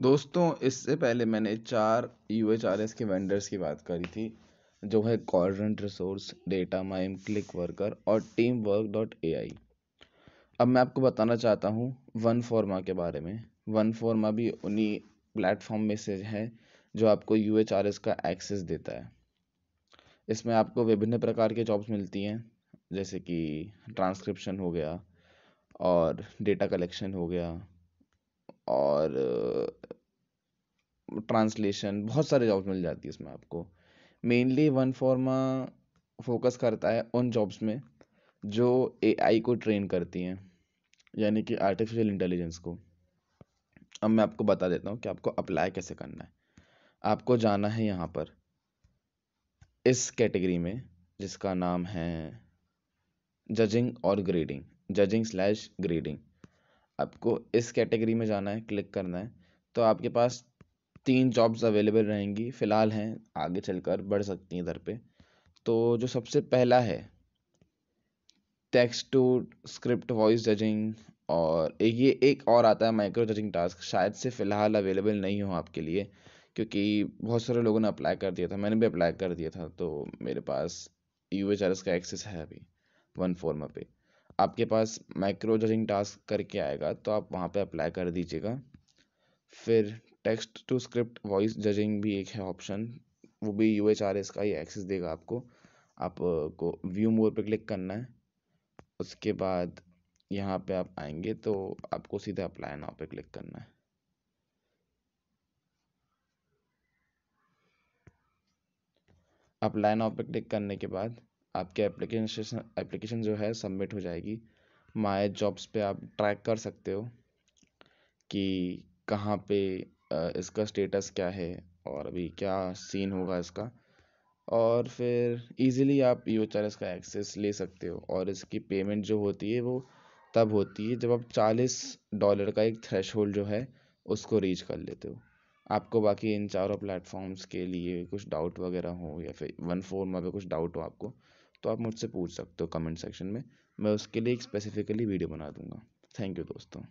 दोस्तों इससे पहले मैंने चार यू एच आर एस के वेंडर्स की बात करी थी जो है कॉर्डेंट रिसोर्स डेटा माइम क्लिक वर्कर और team work dot A I अब मैं आपको बताना चाहता हूँ वन फॉर्मा के बारे में वन फॉर्मा भी उन्हीं प्लेटफॉर्म में से है जो आपको यू एच आर एस का एक्सेस देता है इसमें आपको विभिन्न प्रकार के जॉब्स मिलती हैं जैसे कि ट्रांसक्रिप्शन हो गया और डेटा कलेक्शन हो गया और ट्रांसलेशन बहुत सारे जॉब्स मिल जाती है इसमें आपको मेनली वन फॉर्मा फोकस करता है उन जॉब्स में जो एआई को ट्रेन करती हैं यानी कि आर्टिफिशियल इंटेलिजेंस को अब मैं आपको बता देता हूँ कि आपको अप्लाई कैसे करना है आपको जाना है यहाँ पर इस कैटेगरी में जिसका नाम है जजिंग और ग्रेडिंग जजिंग स्लैश ग्रेडिंग आपको इस कैटेगरी में जाना है क्लिक करना है तो आपके पास तीन जॉब्स अवेलेबल रहेंगी फ़िलहाल हैं आगे चलकर बढ़ सकती हैं इधर पे तो जो सबसे पहला है text to script voice judging और ये एक और आता है माइक्रो जजिंग टास्क शायद से फ़िलहाल अवेलेबल नहीं हो आपके लिए क्योंकि बहुत सारे लोगों ने अप्लाई कर दिया था मैंने भी अप्लाई कर दिया था तो मेरे पास यू एच आर एस का एक्सेस है अभी वन में पे आपके पास माइक्रो जजिंग टास्क करके आएगा तो आप वहाँ पे अप्लाई कर दीजिएगा फिर text to script voice judging भी एक है ऑप्शन वो भी यू एच आर एस का ही एक्सेस देगा आपको आपको व्यू मोर पे क्लिक करना है उसके बाद यहाँ पे आप आएंगे तो आपको सीधा अप्लाई नाउ पे क्लिक करना है अप्लाई नाउ पे क्लिक करने के बाद आपके एप्लीकेशन एप्लीकेशन जो है सबमिट हो जाएगी माय जॉब्स पे आप ट्रैक कर सकते हो कि कहाँ पे इसका स्टेटस क्या है और अभी क्या सीन होगा इसका और फिर इजीली आप यू का एक्सेस ले सकते हो और इसकी पेमेंट जो होती है वो तब होती है जब आप चालीस डॉलर का एक थ्रेश जो है उसको रीच कर लेते हो आपको बाकी इन चारों प्लेटफॉर्म्स के लिए कुछ डाउट वगैरह हो या फिर वन फोर में कुछ डाउट हो आपको तो आप मुझसे पूछ सकते हो कमेंट सेक्शन में मैं उसके लिए एक स्पेसिफिकली वीडियो बना दूंगा थैंक यू दोस्तों